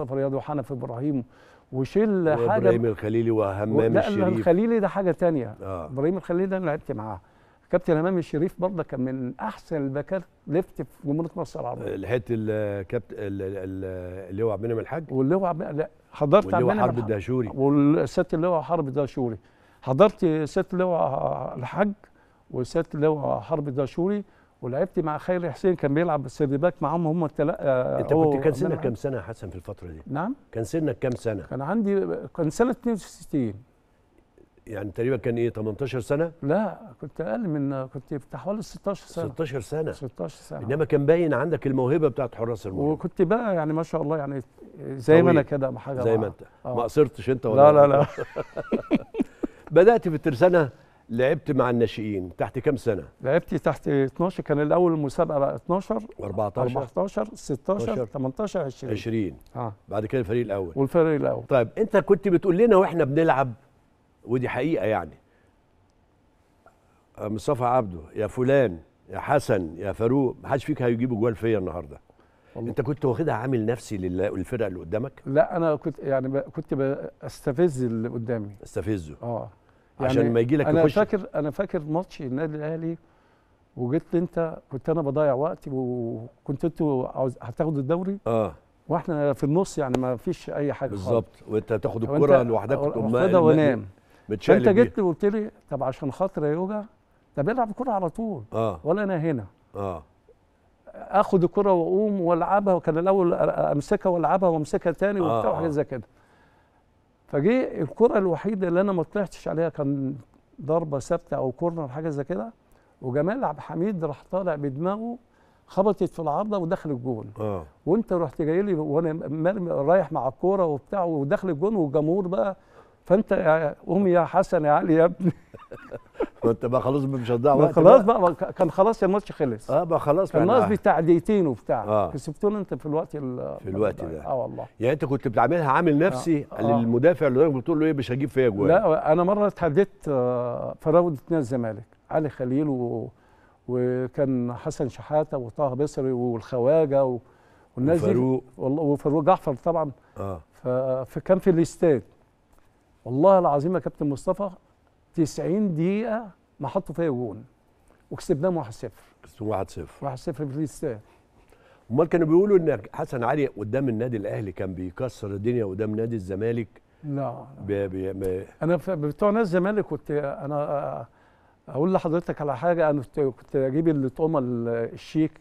مصطفى رياض وحنف ابراهيم وشيل حاجه ابراهيم الخليلي وهمام و... الشريف لا الخليلي ده حاجه ثانيه آه. ابراهيم الخليلي ده انا لعبت معاه كابتن همام الشريف برضه كان من احسن الباكات ليفت في جمهوريه مصر العربيه آه، لحقت الكابتن اللي هو عبد المنعم الحاج واللي هو عبد لا حضرت عبد المنعم حرب الدهشوري والست اللواء حرب الدهشوري حضرت ست اللواء الحاج وست اللواء حرب الدهشوري ولعبت مع خيري حسين كان بيلعب باك معاهم هم التلا آه، انت كنت كان سنك كام سنه يا حسن في الفتره دي؟ نعم كان سنك كام سنه؟ كان عندي كان سنه 62 يعني تقريبا كان ايه 18 سنه؟ لا كنت اقل من كنت في حوالي 16 سنه 16 سنه 16 سنه انما كان باين عندك الموهبه بتاعت حراس المرمى وكنت بقى يعني ما شاء الله يعني زي ما انا كده حاجه زي ما انت آه. ما قصرتش انت ولا لا لا لا بدات في الترسانه لعبت مع الناشئين تحت كام سنه؟ لعبت تحت 12 كان الاول المسابقه بقى 12 14 14 16 18 20 20 اه بعد كده الفريق الاول والفريق الاول طيب انت كنت بتقول لنا واحنا بنلعب ودي حقيقه يعني آه، مصطفى عبده يا فلان يا حسن يا فاروق ما حدش فيك هيجيب جوال فيا النهارده والله. انت كنت واخدها عامل نفسي للفرقه اللي قدامك؟ لا انا كنت يعني كنت بستفز اللي قدامي استفزه اه يعني عشان ما يجي لك انا فاكر انا فاكر ماتش النادي الاهلي وجيت انت كنت انا بضيع وقتي وكنت انتوا عاوز هتاخدوا الدوري اه واحنا في النص يعني ما فيش اي حاجه بالظبط وانت تاخد الكره لوحدك وتقوم واخدها وانام فانت جيت لي لي طب عشان خاطر يا يوجا طب العب الكره على طول آه. ولا انا هنا اه اخد الكره واقوم والعبها وكان الاول امسكها والعبها وامسكها تاني آه، وبتاع آه. وحاجات زي كده فجه الكره الوحيده اللي انا ما طلعتش عليها كان ضربه ثابته او كورنر حاجه زي كده وجمال عبد الحميد راح طالع بدماغه خبطت في العارضه ودخل الجون آه. وانت رحت جاي لي وانا مرمي رايح مع الكوره وبتاع ودخل الجون والجمهور بقى فانت قوم يا حسن يا علي يا ابني كنت بقى خلاص مش هتضيع وقت خلاص بقى. بقى كان خلاص الماتش خلص اه بقى خلاص كان ناقص بتعديتين وبتاع آه. كسبتونا انت في الوقت في الوقت آه، ده اه والله يعني انت كنت بتعملها عامل آه، نفسي آه. للمدافع اللي بتقول له ايه مش هجيب فيا جوان لا انا مره اتحديت آه، في راوده اثنين الزمالك علي خليل و... وكان حسن شحاته وطه بصري والخواجه و... والناس وفاروق والله وفاروق جعفر طبعا اه ف... فكان في الاستاد والله العظيم يا كابتن مصطفى 90 دقيقه ما حطوا فيا جون وكسبناهم 1-0 كسبناهم 1-0 1-0 في امال كانوا بيقولوا ان حسن علي قدام النادي الاهلي كان بيكسر الدنيا قدام نادي الزمالك لا بي بي بي انا بتوع نادي الزمالك كنت انا اقول لحضرتك على حاجه انا كنت اجيب الطقمه الشيك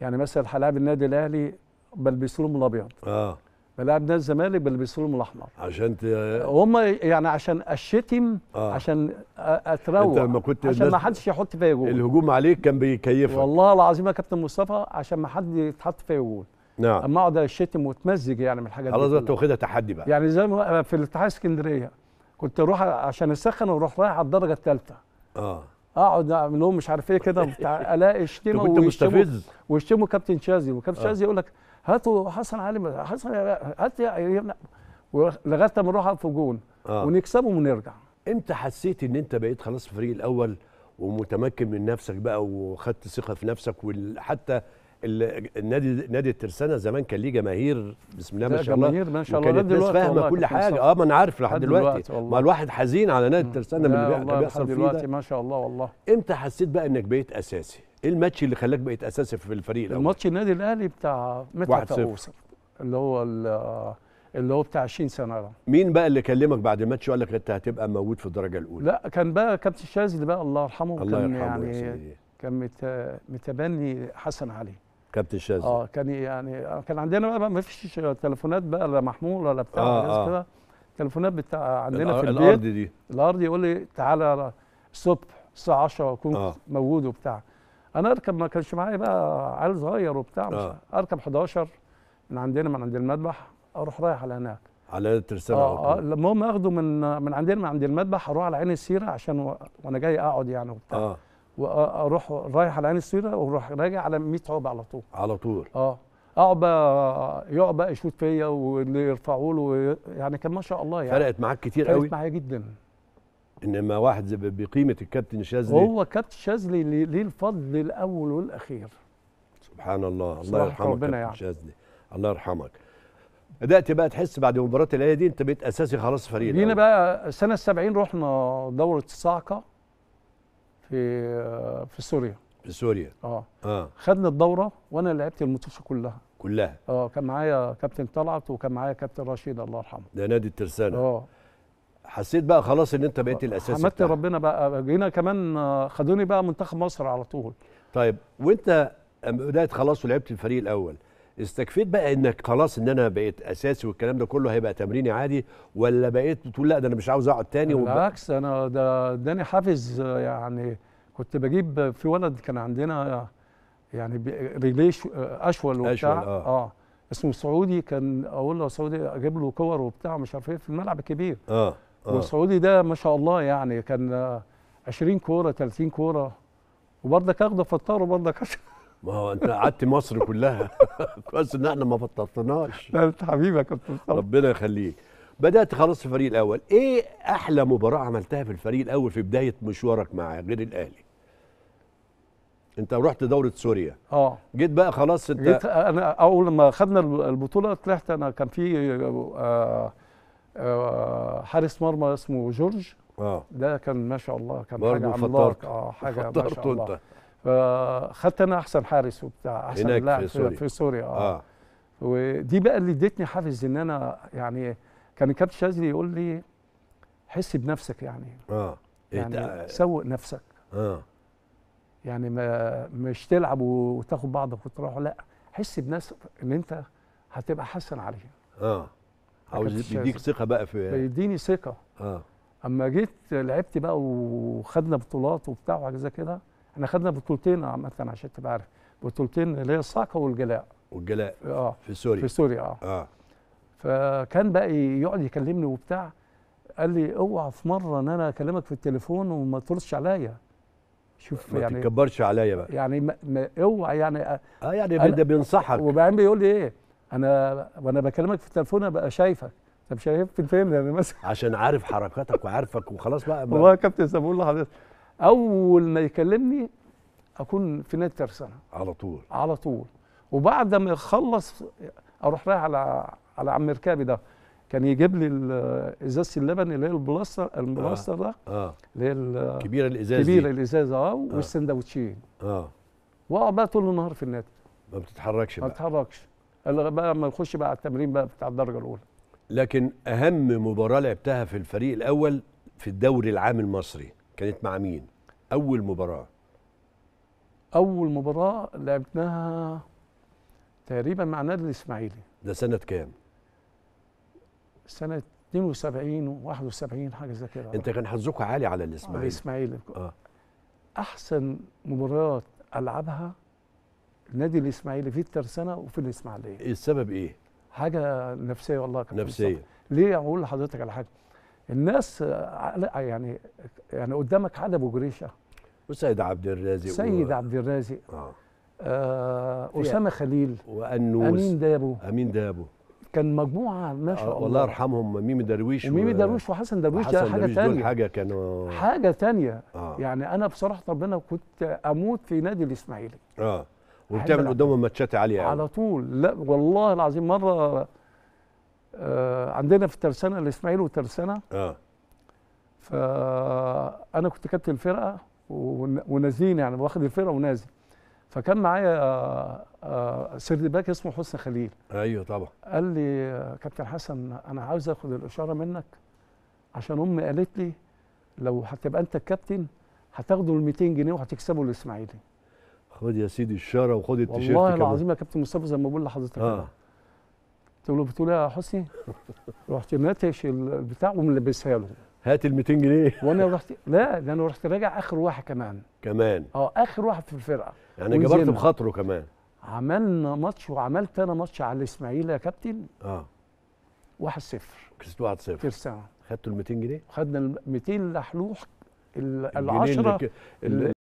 يعني مثلا هلاعب النادي الاهلي بلبس لهم الابيض اه بلاعب نادي الزمالك باللي بيصير لهم الاحمر عشان ت... هم يعني عشان اشتم آه. عشان اتروق انت لما كنت عشان ما حدش يحط فيا جول الهجوم عليك كان بيكيفك والله العظيم يا كابتن مصطفى عشان ما حد يتحط فيا جول نعم اما اقعد اشتم واتمزج يعني من الحاجات دي خلاص انت واخدها تحدي بقى يعني زي ما في الاتحاد اسكندريه كنت اروح عشان اسخن واروح رايح على الدرجه الثالثه اه اقعد اعمل لهم مش عارف ايه كده الاقي شتيمه كنت مستفز ويشتموا كابتن شازي وكابتن آه. شازي يقول لك هاتوا حسن علي حسن هات يا لغايه ما نروح في جون آه. ونكسبهم ونرجع امتى حسيت ان انت بقيت خلاص في الفريق الاول ومتمكن من نفسك بقى وخدت ثقه في نفسك وحتى النادي نادي الترسانه زمان كان ليه جماهير بسم الله ما شاء الله جماهير ما شاء الله كانت الناس فاهمه كل حاجه اه ما انا عارف لحد دلوقتي ما الواحد حزين على نادي الترسانه من اللي بيحصل فيه دلوقتي ما شاء الله والله امتى حسيت بقى انك بقيت اساسي ايه الماتش اللي خلاك بقيت اساسي في الفريق الاول؟ ماتش النادي الاهلي بتاع متعب اوصل اللي هو اللي هو بتاع 20 سنه ده مين بقى اللي كلمك بعد الماتش وقال لك انت هتبقى موجود في الدرجه الاولى؟ لا كان بقى كابتن الشاذلي بقى الله يرحمه الله يرحمه يعني كان متبني حسن علي كابتن الشاذلي اه كان يعني كان عندنا بقى ما فيش تليفونات بقى لا محمول ولا بتاع آه آه. كده تليفونات بتاع عندنا في البيت الارض دي الارض يقول لي تعالى الصبح الساعه 10 اكون آه. موجود وبتاع انا اركب ما كانش معايا بقى عيل صغير وبتاع آه. اركب 11 من عندنا من عند المذبح اروح رايح على هناك على الترسانة اه, آه، المهم اخده من من عندنا من عند المذبح اروح على عين السيره عشان و... وانا جاي اقعد يعني وبتاع آه. واروح آه، رايح على عين السيره واروح راجع على 100 عقب على طول على طول اه اقعد بقى يقعد بقى يشوط فيا واللي يرفعوا له يعني كان ما شاء الله يعني فرقت معاك كتير قوي فرقت معايا جدا انما واحد بقيمه الكابتن شاذلي هو كابتن شاذلي ليه الفضل الاول والاخير سبحان الله الله يرحمك ربنا يعني. شاذلي الله يرحمك بدات بقى تحس بعد مباراه الاهلي دي انت بقيت اساسي خلاص فريق جينا بقى سنه 70 رحنا دوره الصاعقه في في سوريا في سوريا اه اه خدنا الدوره وانا لعبت الماتشات كلها كلها اه كان معايا كابتن طلعت وكان معايا كابتن رشيد الله يرحمه ده نادي الترسانه اه حسيت بقى خلاص ان انت بقيت الاساسي حمدت ربنا بقى جينا كمان خدوني بقى منتخب مصر على طول طيب وانت بدات خلاص ولعبت الفريق الاول استكفيت بقى انك خلاص ان انا بقيت اساسي والكلام ده كله هيبقى تمريني عادي ولا بقيت بتقول لا ده انا مش عاوز اقعد تاني بالعكس انا ده اداني حافز يعني كنت بجيب في ولد كان عندنا يعني رجليه اشول وبتاع أشول آه. اه اسمه سعودي كان اقول له سعودي اجيب له كور وبتاع مش عارف ايه في الملعب الكبير اه آه. والسعودي ده ما شاء الله يعني كان 20 كوره 30 كوره وبرضك اخده فطار وبرضك عشان ما هو انت قعدت مصر كلها كويس ان احنا ما فطرتناش لا انت حبيبي يا كابتن ربنا يخليك بدات خلاص في الفريق الاول ايه احلى مباراه عملتها في الفريق الاول في بدايه مشوارك معاه غير الاهلي انت رحت دوره سوريا اه جيت بقى خلاص انت جيت انا اول ما خدنا البطوله طلعت انا كان في آه آه، حارس مرمى اسمه جورج اه ده كان ما شاء الله كان حاجه عملاق اه حاجه ما شاء الله انت. فخدت انا احسن حارس وبتاع احسن لاعب في سوريا, في سوريا آه. اه ودي بقى اللي ادتني حافز ان انا يعني كان الكابتن شاذلي يقول لي حس بنفسك يعني اه إيه يعني سوق نفسك اه يعني ما مش تلعب وتاخد بعضك وتروح لا حس بنفسك ان انت هتبقى حسن عليه اه عاوز يديك ثقه بقى في بيديني ثقه اه اما جيت لعبت بقى وخدنا بطولات وبتاع وحاجه زي كده احنا خدنا بطولتين عامه عشان تبقى عارف بطولتين اللي هي الصاقه والجلاء والجلاء اه في سوريا في سوريا اه, آه. فكان بقى يقعد يكلمني وبتاع قال لي اوعى في مره ان انا اكلمك في التليفون وما تردش عليا شوف ما يعني ما تتكبرش عليا بقى يعني ما اوعى يعني اه يعني ده بينصحك وبعدين بيقول لي ايه انا وانا بكلمك في التليفون ابقى شايفك طب شايفني فين يعني مثلا عشان عارف حركاتك وعارفك وخلاص بقى, بقى. والله يا كابتن بقول لحضرتك اول ما يكلمني اكون في نادي ترسانه على طول على طول وبعد ما يخلص اروح رايح على على عم ركابي ده كان يجيب لي ازازه اللبن اللي هي البلاستر البلاستر ده آه. آه. اللي هي كبيره الازاز كبيره الازاز آه،, اه والسندوتشين اه واقعد بقى طول النهار في النادي ما بتتحركش بقى ما بتتحركش بقى لما نخش بقى على التمرين بقى بتاع الدرجه الاولى لكن اهم مباراه لعبتها في الفريق الاول في الدوري العام المصري كانت مع مين اول مباراه اول مباراه لعبناها تقريبا مع نادي الاسماعيلي ده سنه كام سنه 72 و71 حاجه زي كده انت كان حظك عالي على الاسماعيلي الاسماعيلي اه احسن مباريات العبها النادي الاسماعيلي في الترسانه وفي الاسماعيليه السبب ايه حاجه نفسيه والله كان نفسيه مصطفى. ليه اقول لحضرتك على حاجه الناس يعني يعني قدامك ابو جريشه وسيد عبد الرازق سيد و... عبد الرازق اه, آه اسامه خليل وانوس امين دابو امين دابو كان مجموعه ما شاء آه، الله الله يرحمهم ميمي درويش وميمي درويش وحسن درويش ده حاجه ثانيه حاجه كانوا حاجه ثانيه آه. يعني انا بصراحه ربنا كنت اموت في نادي الاسماعيلي اه وبتعمل قدامهم ماتشات عاليه يعني. على طول لا والله العظيم مره آه عندنا في ترسانه الاسماعيلي وترسانه اه فانا كنت كابتن الفرقه ونازلين يعني واخد الفرقه ونازل فكان معايا آه آه باك اسمه حسن خليل ايوه طبعا قال لي آه، كابتن حسن انا عاوز اخد الاشاره منك عشان امي قالت لي لو هتبقى انت الكابتن هتاخدوا ال 200 جنيه وهتكسبوا الاسماعيلي خد يا سيدي الشاره وخد التيشيرت والله العظيم يا كابتن مصطفى زي ما بقول لحضرتك آه. قلت له بتقول إيه يا حسني رحت ناتش البتاع وملبسها له هات ال 200 جنيه وانا رحت لا ده انا رحت راجع اخر واحد كمان كمان اه اخر واحد في الفرقه يعني جبرت بخاطره كمان عملنا ماتش وعملت انا ماتش على الاسماعيلي يا كابتن اه 1-0 كسبت 1-0 ترسانه خدتوا ال 200 جنيه؟ خدنا ال 200 لحلوح ال 10